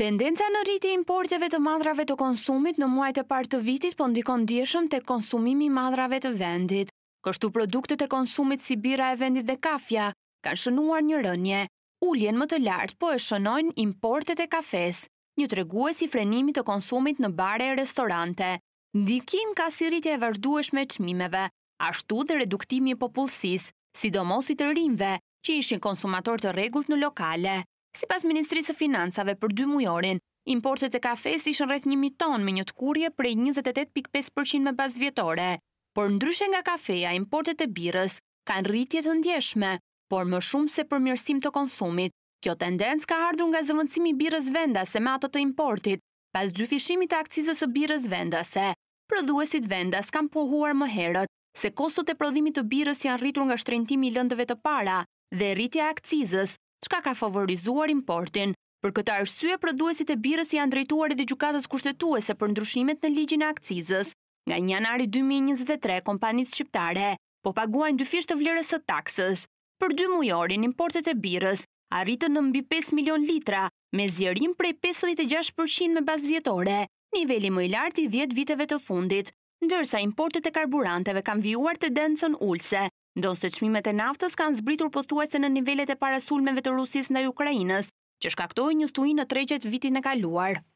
Tendenca në rriti importjeve të madrave të konsumit në muajt e partë të vitit po ndikon djeshëm të konsumimi madrave të vendit. Kështu produktet e konsumit si bira e vendit dhe kafja kanë shënuar një rënje. Ulljen më të lartë po e shënojnë importet e kafes, një të reguës i frenimit të konsumit në bare e restorante. Ndikim ka si rritje e vazhdueshme të ashtu dhe reduktimi i popullsis, sidomos i të rrimve, që ishin konsumator të regullt në lokale. Si pas Ministrisë e Financave për 2 mujorin, importet e kafes ishën rreth 1.000 miton me një të kurje prej 28.5% me bazë vjetore, por ndryshe nga kafeja, importet e birës kanë rritje të ndjeshme, por më shumë se për përmjërsim të konsumit. Kjo tendencë ka ardhur nga zëvëndësimi birës vendase me ato të importit, pas dy fishimit të akcizës së birës vendase. Prodhuesit vendas kanë pohuar më herët se kostot e prodhimit të birës janë rritur nga shtrëntimi i lëndëve të para dhe rritja e akcizës çka ka favorizuar importin. Për këtë arsye prodhuesit e birrës janë drejtuar edhe gjykatës kushtetuese për ndryshimet në ligjin e akcizës. Nga janari 2023 kompanitë shqiptare po paguajnë dyfish të vlerës së taksës. Për dy mujorin importet e birrës arritën në mbi 5 milion litra me zjerim prej 56% me bazë vjetore, niveli më i lartë i 10 viteve të fundit, ndërsa importet e karburanteve kam vijuar të densën ulse. Ndo se qmimet e naftës kanë zbritur pëthuese në nivellet e parasulmeve të Rusis nda Ukrajinës, që shkaktoj një stuin në tregjet vitin e kaluar.